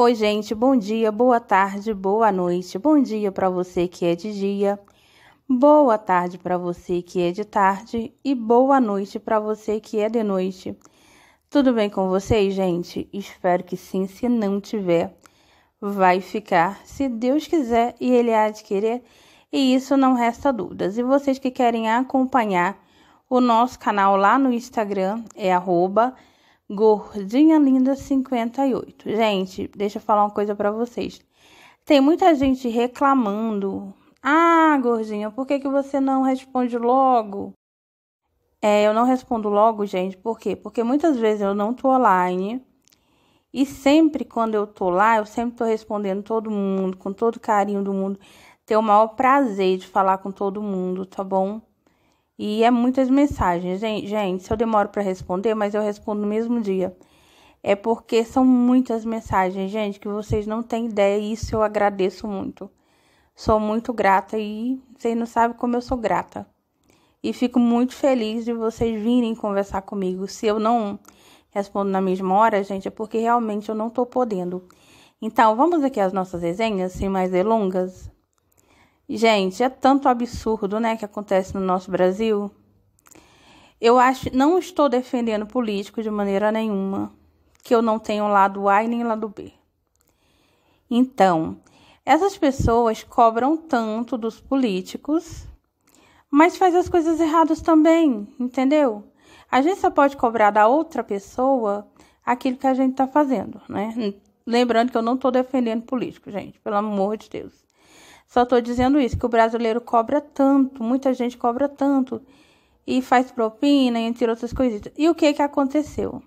Oi, gente, bom dia, boa tarde, boa noite. Bom dia para você que é de dia, boa tarde para você que é de tarde e boa noite para você que é de noite. Tudo bem com vocês, gente? Espero que sim. Se não tiver, vai ficar, se Deus quiser e Ele há de querer, e isso não resta dúvidas. E vocês que querem acompanhar o nosso canal lá no Instagram, é arroba Gordinha Linda 58. Gente, deixa eu falar uma coisa para vocês. Tem muita gente reclamando. Ah, gordinha, por que, que você não responde logo? É, eu não respondo logo, gente, por quê? Porque muitas vezes eu não tô online. E sempre quando eu tô lá, eu sempre tô respondendo todo mundo, com todo carinho do mundo. Tenho o maior prazer de falar com todo mundo, tá bom? E é muitas mensagens, gente. Se eu demoro para responder, mas eu respondo no mesmo dia. É porque são muitas mensagens, gente, que vocês não têm ideia. E isso eu agradeço muito. Sou muito grata e vocês não sabem como eu sou grata. E fico muito feliz de vocês virem conversar comigo. Se eu não respondo na mesma hora, gente, é porque realmente eu não estou podendo. Então, vamos aqui às nossas resenhas, sem mais delongas. Gente, é tanto absurdo, né, que acontece no nosso Brasil. Eu acho, não estou defendendo político de maneira nenhuma, que eu não tenho lado A e nem lado B. Então, essas pessoas cobram tanto dos políticos, mas faz as coisas erradas também, entendeu? A gente só pode cobrar da outra pessoa aquilo que a gente está fazendo, né? Lembrando que eu não estou defendendo político, gente, pelo amor de Deus. Só estou dizendo isso, que o brasileiro cobra tanto, muita gente cobra tanto e faz propina, entre outras coisitas. E o que que aconteceu?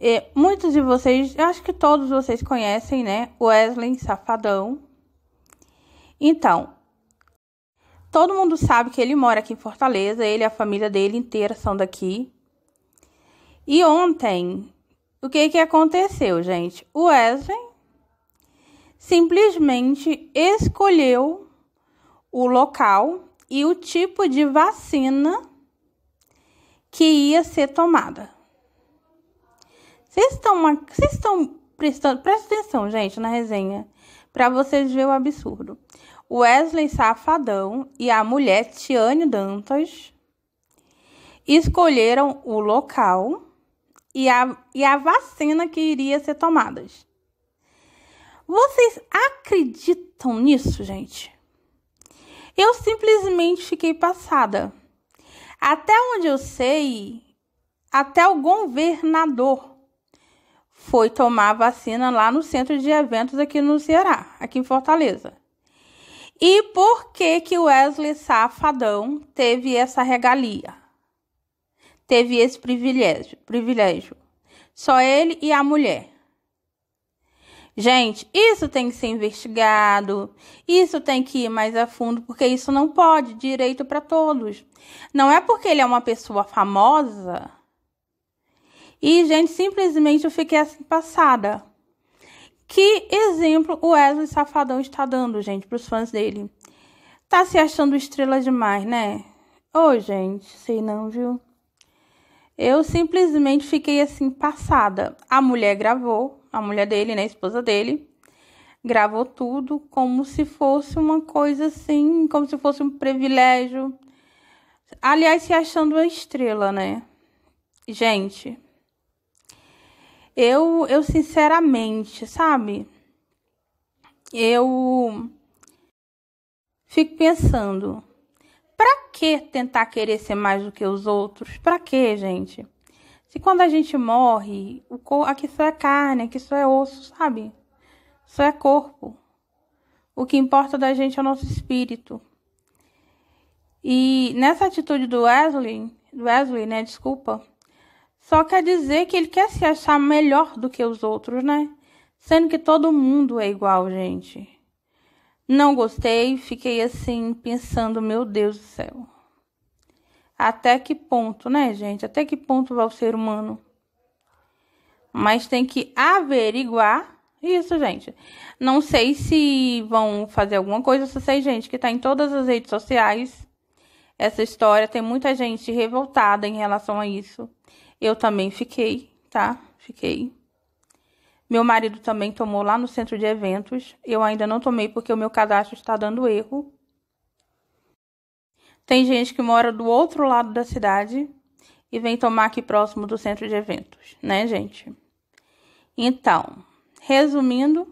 É, muitos de vocês, acho que todos vocês conhecem, né? Wesley Safadão. Então, todo mundo sabe que ele mora aqui em Fortaleza, ele e a família dele inteira são daqui. E ontem, o que que aconteceu, gente? O Wesley simplesmente escolheu o local e o tipo de vacina que ia ser tomada. Vocês estão, vocês estão prestando, presta atenção, gente, na resenha, para vocês verem o absurdo. Wesley Safadão e a mulher Tiane Dantas escolheram o local e a, e a vacina que iria ser tomadas. Vocês acreditam nisso, gente? Eu simplesmente fiquei passada. Até onde eu sei, até o governador foi tomar vacina lá no centro de eventos aqui no Ceará, aqui em Fortaleza. E por que que o Wesley Safadão teve essa regalia? Teve esse privilégio, privilégio. Só ele e a mulher. Gente, isso tem que ser investigado, isso tem que ir mais a fundo, porque isso não pode, direito para todos. Não é porque ele é uma pessoa famosa. E, gente, simplesmente eu fiquei assim passada. Que exemplo o Wesley Safadão está dando, gente, para os fãs dele? Tá se achando estrela demais, né? Ô, oh, gente, sei não, viu? Eu simplesmente fiquei assim passada. A mulher gravou, a mulher dele, né, a esposa dele, gravou tudo como se fosse uma coisa assim, como se fosse um privilégio. Aliás, se achando uma estrela, né? Gente, eu, eu sinceramente, sabe? Eu fico pensando, para que tentar querer ser mais do que os outros? Para que, gente? Se quando a gente morre, o cor... aqui só é carne, aqui só é osso, sabe? Só é corpo. O que importa da gente é o nosso espírito. E nessa atitude do Wesley, Wesley, né, desculpa, só quer dizer que ele quer se achar melhor do que os outros, né? Sendo que todo mundo é igual, gente. Não gostei, fiquei assim pensando, meu Deus do céu até que ponto, né, gente? Até que ponto vai o ser humano? Mas tem que averiguar isso, gente. Não sei se vão fazer alguma coisa, só sei, gente, que tá em todas as redes sociais essa história. Tem muita gente revoltada em relação a isso. Eu também fiquei, tá? Fiquei. Meu marido também tomou lá no centro de eventos. Eu ainda não tomei porque o meu cadastro está dando erro. Tem gente que mora do outro lado da cidade e vem tomar aqui próximo do centro de eventos, né, gente? Então, resumindo,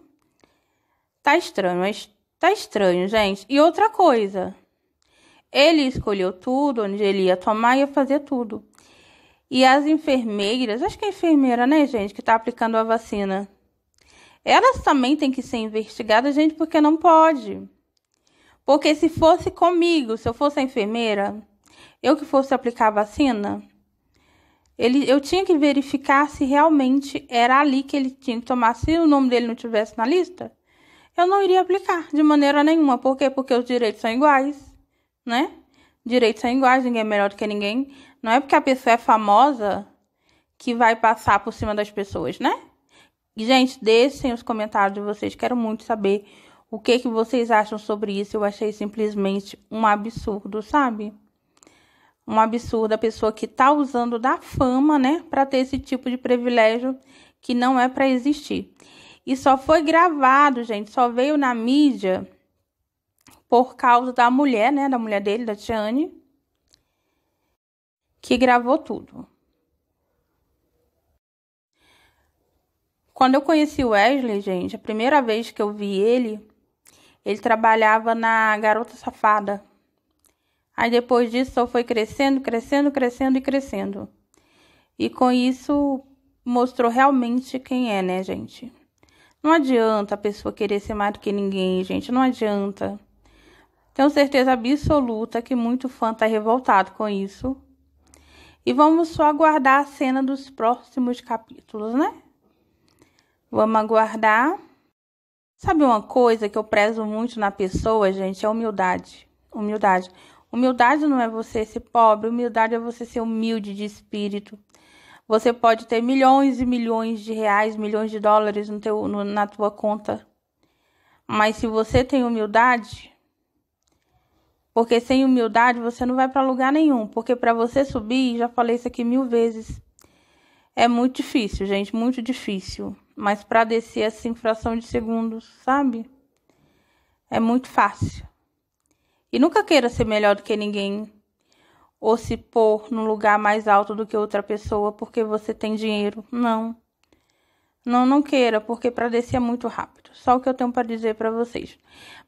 tá estranho, mas tá estranho, gente. E outra coisa, ele escolheu tudo, onde ele ia tomar e ia fazer tudo. E as enfermeiras, acho que é enfermeira, né, gente, que tá aplicando a vacina. Elas também têm que ser investigadas, gente, porque não pode. Porque se fosse comigo, se eu fosse a enfermeira, eu que fosse aplicar a vacina, ele, eu tinha que verificar se realmente era ali que ele tinha que tomar. Se o nome dele não tivesse na lista, eu não iria aplicar de maneira nenhuma. Por quê? Porque os direitos são iguais, né? Direitos são iguais, ninguém é melhor do que ninguém. Não é porque a pessoa é famosa que vai passar por cima das pessoas, né? Gente, deixem os comentários de vocês. Quero muito saber o que que vocês acham sobre isso? Eu achei simplesmente um absurdo, sabe? Um absurdo a pessoa que tá usando da fama, né, para ter esse tipo de privilégio que não é para existir. E só foi gravado, gente, só veio na mídia por causa da mulher, né, da mulher dele, da Tiane, que gravou tudo. Quando eu conheci o Wesley, gente, a primeira vez que eu vi ele, ele trabalhava na Garota Safada. Aí depois disso só foi crescendo, crescendo, crescendo e crescendo. E com isso mostrou realmente quem é, né, gente? Não adianta a pessoa querer ser mais do que ninguém, gente, não adianta. Tenho certeza absoluta que muito fã tá revoltado com isso. E vamos só aguardar a cena dos próximos capítulos, né? Vamos aguardar. Sabe uma coisa que eu prezo muito na pessoa, gente? É humildade. Humildade. Humildade não é você ser pobre, humildade é você ser humilde de espírito. Você pode ter milhões e milhões de reais, milhões de dólares no teu, no, na tua conta. Mas se você tem humildade, porque sem humildade você não vai para lugar nenhum. Porque para você subir, já falei isso aqui mil vezes, é muito difícil, gente, muito difícil mas para descer essa infração de segundos, sabe? É muito fácil. E nunca queira ser melhor do que ninguém ou se pôr num lugar mais alto do que outra pessoa porque você tem dinheiro. Não. Não, não queira, porque para descer é muito rápido. Só o que eu tenho para dizer para vocês.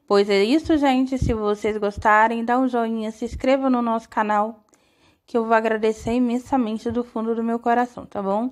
Pois é isso, gente. Se vocês gostarem, dá um joinha, se inscreva no nosso canal, que eu vou agradecer imensamente do fundo do meu coração, tá bom?